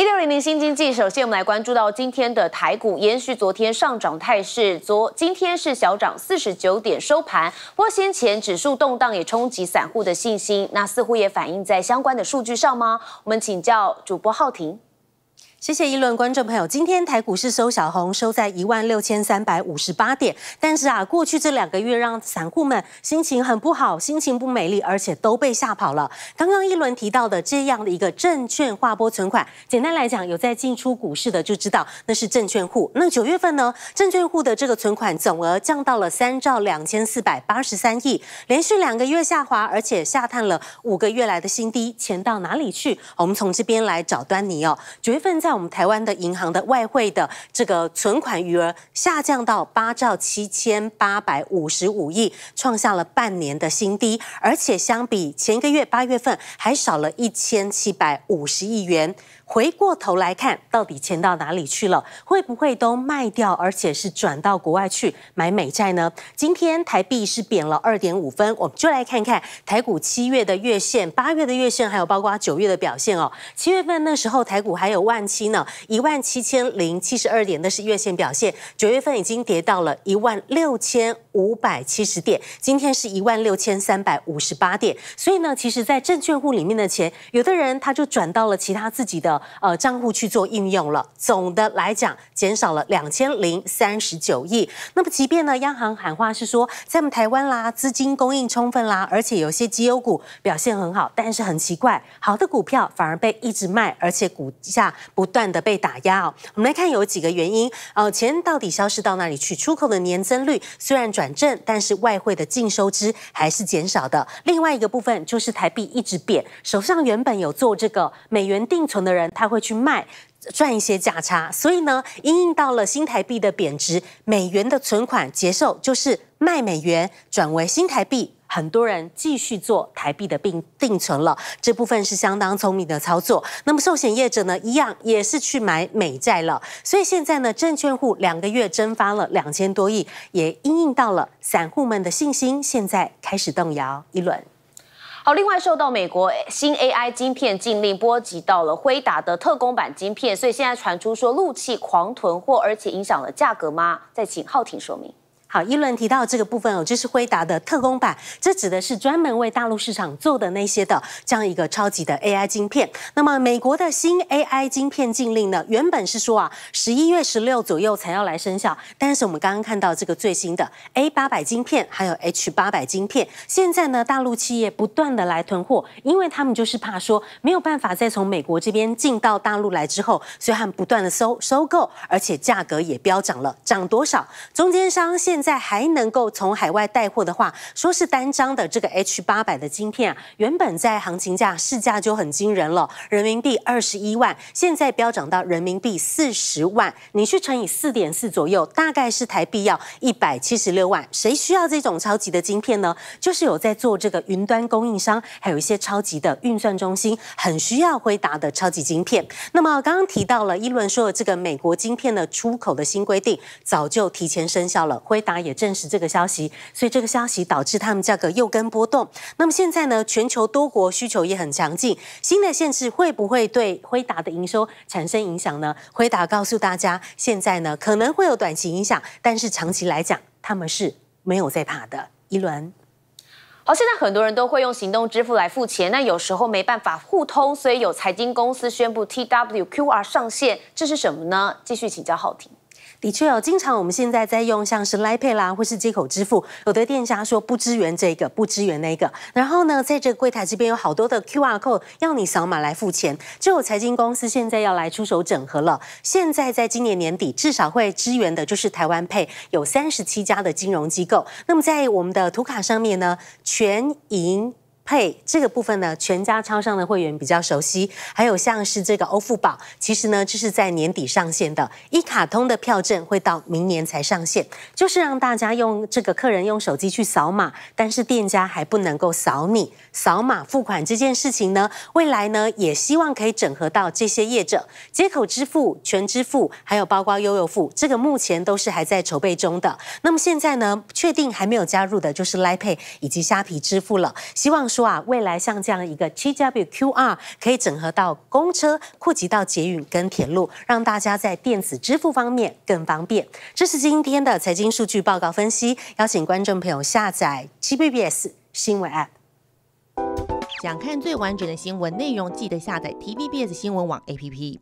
一六零零新经济，首先我们来关注到今天的台股延续昨天上涨态势，昨今天是小涨四十九点收盘。不过先前指数动荡也冲击散户的信心，那似乎也反映在相关的数据上吗？我们请教主播浩婷。谢谢一轮观众朋友，今天台股市收小红，收在一万六千三百五十八点。但是啊，过去这两个月让散户们心情很不好，心情不美丽，而且都被吓跑了。刚刚一轮提到的这样的一个证券划拨存款，简单来讲，有在进出股市的就知道，那是证券户。那九月份呢，证券户的这个存款总额降到了三兆两千四百八十三亿，连续两个月下滑，而且下探了五个月来的新低。钱到哪里去？我们从这边来找端倪哦。九月份在在我们台湾的银行的外汇的这个存款余额下降到八兆七千八百五十五亿，创下了半年的新低，而且相比前一个月八月份还少了一千七百五十亿元。回过头来看，到底钱到哪里去了？会不会都卖掉，而且是转到国外去买美债呢？今天台币是贬了二点五分，我们就来看看台股七月的月线、八月的月线，还有包括九月的表现哦。七月份那时候台股还有万。七呢一万七千零七十二点，那是月线表现。九月份已经跌到了一万六千五百七十点，今天是一万六千三百五十八点。所以呢，其实，在证券户里面的钱，有的人他就转到了其他自己的呃账户去做应用了。总的来讲，减少了两千零三十九亿。那么，即便呢，央行喊话是说，在我们台湾啦，资金供应充分啦，而且有些绩优股表现很好，但是很奇怪，好的股票反而被一直卖，而且股价不。不断的被打压哦，我们来看有几个原因。呃，钱到底消失到哪里去？出口的年增率虽然转正，但是外汇的净收支还是减少的。另外一个部分就是台币一直贬，手上原本有做这个美元定存的人，他会去卖赚一些价差，所以呢，因应到了新台币的贬值，美元的存款结售就是卖美元转为新台币。很多人继续做台币的定定存了，这部分是相当聪明的操作。那么寿险业者呢，一样也是去买美债了。所以现在呢，证券户两个月蒸发了两千多亿，也因响到了散户们的信心，现在开始动摇一轮。好，另外受到美国新 AI 晶片禁令波及到了辉达的特供版晶片，所以现在传出说陆气狂囤货，而且影响了价格吗？在景浩庭说明。好，一轮提到这个部分哦，就是辉达的特供版，这指的是专门为大陆市场做的那些的这样一个超级的 AI 晶片。那么美国的新 AI 晶片禁令呢，原本是说啊，十一月十六左右才要来生效，但是我们刚刚看到这个最新的 A 八百晶片，还有 H 八百晶片，现在呢，大陆企业不断的来囤货，因为他们就是怕说没有办法再从美国这边进到大陆来之后，所以他们不断的收收购，而且价格也飙涨了，涨多少？中间商现现在还能够从海外带货的话，说是单张的这个 H 八百的晶片，啊，原本在行情价市价就很惊人了，人民币二十一万，现在飙涨到人民币四十万。你去乘以四点四左右，大概是台币要一百七十六万。谁需要这种超级的晶片呢？就是有在做这个云端供应商，还有一些超级的运算中心，很需要辉达的超级晶片。那么刚刚提到了，伊伦说的这个美国晶片的出口的新规定，早就提前生效了。辉达也证实这个消息，所以这个消息导致他们价格又跟波动。那么现在呢，全球多国需求也很强劲，新的限制会不会对辉达的营收产生影响呢？辉达告诉大家，现在呢可能会有短期影响，但是长期来讲他们是没有在怕的。一轮。好，现在很多人都会用行动支付来付钱，那有时候没办法互通，所以有财经公司宣布 T W Q R 上线，这是什么呢？继续请教浩婷。的确哦，经常我们现在在用像是来 pay 啦，或是接口支付，有的店家说不支援这个，不支援那个。然后呢，在这个柜台这边有好多的 QR code 要你扫码来付钱。就有财经公司现在要来出手整合了。现在在今年年底至少会支援的就是台湾 pay，有三十七家的金融机构。那么在我们的图卡上面呢，全银。配这个部分呢，全家超商的会员比较熟悉，还有像是这个欧付宝，其实呢这是在年底上线的，一卡通的票证会到明年才上线，就是让大家用这个客人用手机去扫码，但是店家还不能够扫你扫码付款这件事情呢，未来呢也希望可以整合到这些业者，接口支付、全支付，还有包括悠游付，这个目前都是还在筹备中的。那么现在呢，确定还没有加入的就是莱配以及虾皮支付了，希望。说啊，未来像这样一个 GWQR 可以整合到公车、扩集到捷运跟铁路，让大家在电子支付方面更方便。这是今天的财经数据报告分析，邀请观众朋友下载 g b b s 新闻 App，想看最完整的新闻内容，记得下载 TBBS 新闻网 APP。